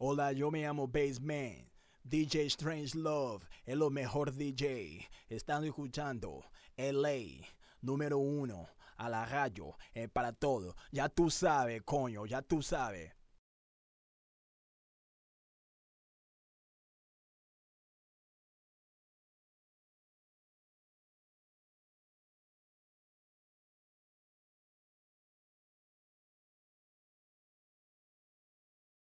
Hola, yo me llamo Bassman. DJ Strange Love es lo mejor DJ. Están escuchando LA número uno a la radio es para todo. Ya tú sabes, coño, ya tú sabes.